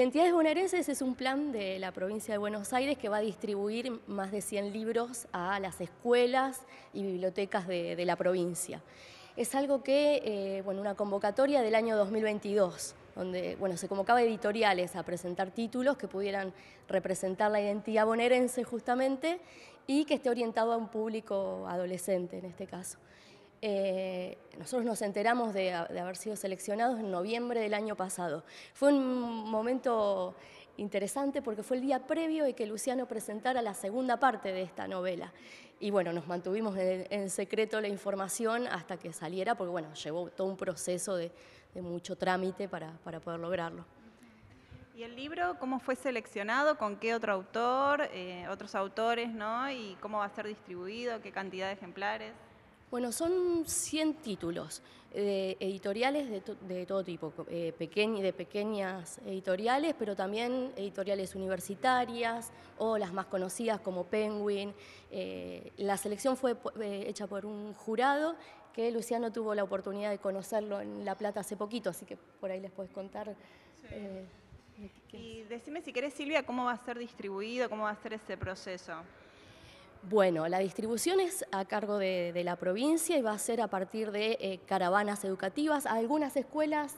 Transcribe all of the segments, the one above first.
Identidades bonaerenses es un plan de la provincia de Buenos Aires que va a distribuir más de 100 libros a las escuelas y bibliotecas de, la provincia. Es algo que, eh, bueno, una convocatoria del año 2022, donde bueno, se convocaba editoriales a presentar títulos que pudieran representar la identidad bonaerense justamente y que esté orientado a un público adolescente en este caso. Eh, nosotros nos enteramos de, haber sido seleccionados en noviembre del año pasado. Fue un momento interesante porque fue el día previo de que Luciano presentara la segunda parte de esta novela. Y bueno, nos mantuvimos en, secreto la información hasta que saliera, porque bueno, llevó todo un proceso de, mucho trámite para, poder lograrlo. ¿Y el libro cómo fue seleccionado? ¿Con qué otro autor, eh, otros autores, no? ¿Y cómo va a ser distribuido? ¿Qué cantidad de ejemplares? Bueno, son 100 títulos, eh, editoriales de, todo tipo, eh, de pequeñas editoriales, pero también editoriales universitarias o las más conocidas como Penguin. Eh, la selección fue eh, hecha por un jurado que Luciano tuvo la oportunidad de conocerlo en La Plata hace poquito, así que por ahí les puedes contar. y decime si querés, Silvia, cómo va a ser distribuido, cómo va a ser ese proceso. Bueno, la distribución es a cargo de, la provincia y va a ser a partir de eh, caravanas educativas a algunas escuelas.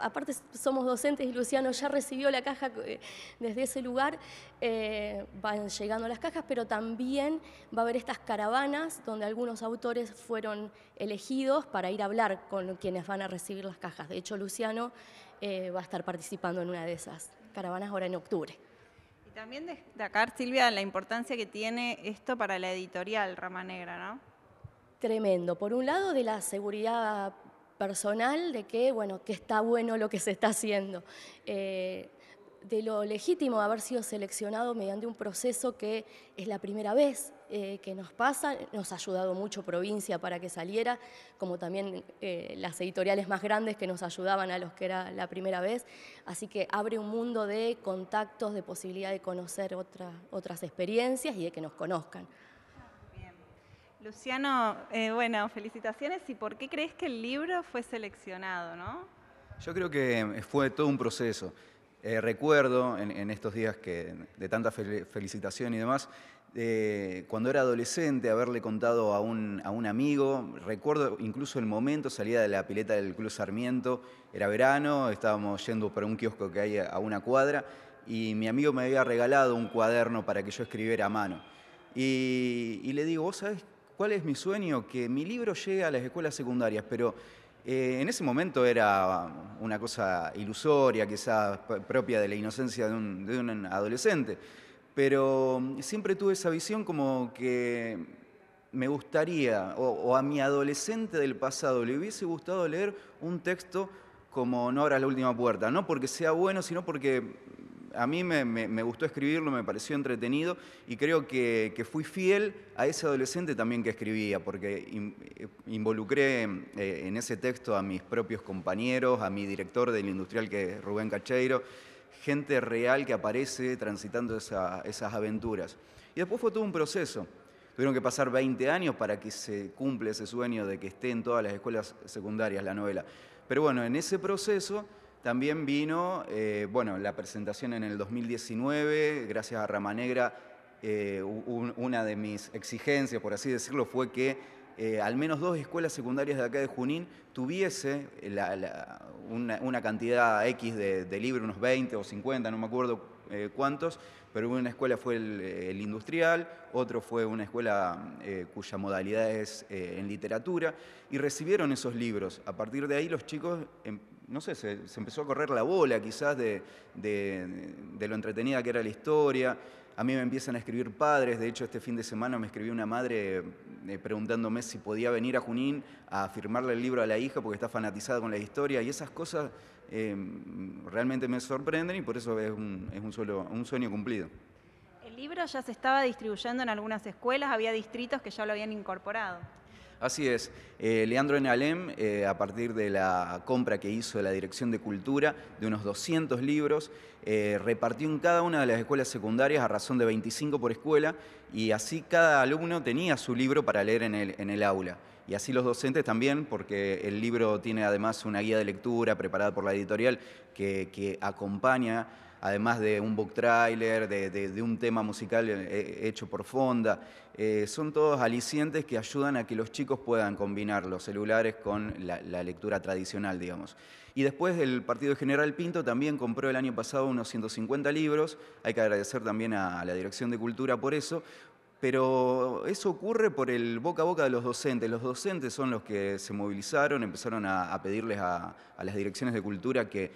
aparte somos docentes y Luciano ya recibió la caja eh, desde ese lugar, eh, van llegando las cajas, pero también va a haber estas caravanas donde algunos autores fueron elegidos para ir a hablar con quienes van a recibir las cajas. De hecho, Luciano va a estar participando en una de esas caravanas ahora en octubre también destacar, Silvia, la importancia que tiene esto para la editorial Rama Negra, ¿no? Tremendo. Por un lado, de la seguridad personal, de que, bueno, que está bueno lo que se está haciendo. Eh, de lo legítimo haber sido seleccionado mediante un proceso que es la primera vez eh, que nos pasa, nos ha ayudado mucho provincia para que saliera, como también eh, las editoriales más grandes que nos ayudaban a los que era la primera vez, así que abre un mundo de contactos, de posibilidad de conocer otras experiencias y de que nos conozcan. Luciano, eh, bueno, felicitaciones. ¿Y por qué crees que el libro fue seleccionado, no? Yo creo que fue todo un proceso. Eh, recuerdo en, estos días que, de tanta felicitación y demás, eh, cuando era adolescente, haberle contado a un, amigo, recuerdo incluso el momento, salía de la pileta del Club Sarmiento, era verano, estábamos yendo para un kiosco que hay a una cuadra, y mi amigo me había regalado un cuaderno para que yo escribiera a mano. Y, y le digo, ¿vos sabés cuál es mi sueño? Que mi libro llegue a las escuelas secundarias, pero eh, en ese momento era una cosa ilusoria, quizás propia de la inocencia de un, adolescente, pero mm, siempre tuve esa visión como que me gustaría, o, a mi adolescente del pasado le hubiese gustado leer un texto como No abras la última puerta, no porque sea bueno, sino porque a mí me, gustó escribirlo, me pareció entretenido y creo que, fui fiel a ese adolescente también que escribía, porque eh, involucré eh, en ese texto a mis propios compañeros, a mi director del industrial que es Rubén Cacheiro, gente real que aparece transitando esas aventuras. Y después fue todo un proceso. Tuvieron que pasar 20 años para que se cumpla ese sueño de que esté en todas las escuelas secundarias la novela. Pero bueno, en ese proceso también vino, eh, bueno, la presentación en el 2019, gracias a Rama Negra, eh, una de mis exigencias, por así decirlo, fue que eh, al menos dos escuelas secundarias de acá de Junín tuviese una, cantidad X de, de libros, unos 20 o 50, no me acuerdo eh, cuántos, pero una escuela fue el, industrial, otro fue una escuela eh, cuya modalidad es eh, en literatura, y recibieron esos libros. A partir de ahí los chicos, em, no sé, se, empezó a correr la bola quizás de, de, de lo entretenida que era la historia, a mí me empiezan a escribir padres, de hecho este fin de semana me escribió una madre eh, preguntándome si podía venir a Junín a firmarle el libro a la hija porque está fanatizada con la historia y esas cosas eh, realmente me sorprenden y por eso es solo, un sueño cumplido. El libro ya se estaba distribuyendo en algunas escuelas, había distritos que ya lo habían incorporado. Así es. Eh, Leandro Enalem, eh, a partir de la compra que hizo de la Dirección de Cultura, de unos 200 libros, eh, repartió en cada una de las escuelas secundarias a razón de 25 por escuela y así cada alumno tenía su libro para leer en el, aula. Y así los docentes también, porque el libro tiene además una guía de lectura preparada por la editorial que acompaña además de un book trailer, de, un tema musical eh, eh, hecho por Fonda. Eh, son todos alicientes que ayudan a que los chicos puedan combinar los celulares con la, lectura tradicional, digamos. Y después el Partido General Pinto también compró el año pasado unos 150 libros, hay que agradecer también a la Dirección de Cultura por eso, pero eso ocurre por el boca a boca de los docentes. Los docentes son los que se movilizaron, empezaron a, pedirles a, las direcciones de cultura que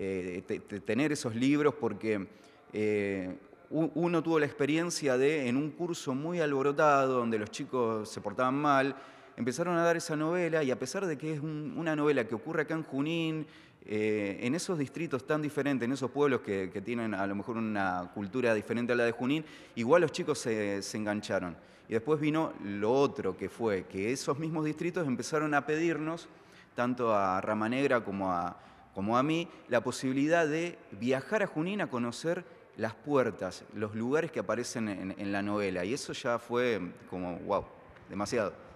eh, tener esos libros porque eh, uno tuvo la experiencia de, en un curso muy alborotado, donde los chicos se portaban mal, empezaron a dar esa novela y a pesar de que es una novela que ocurre acá en Junín, eh, en esos distritos tan diferentes, en esos pueblos que, tienen a lo mejor una cultura diferente a la de Junín, igual los chicos se, se engancharon. Y después vino lo otro que fue, que esos mismos distritos empezaron a pedirnos, tanto a Rama Negra como a, como a mí, la posibilidad de viajar a Junín a conocer las puertas, los lugares que aparecen en, la novela. Y eso ya fue como, wow, demasiado.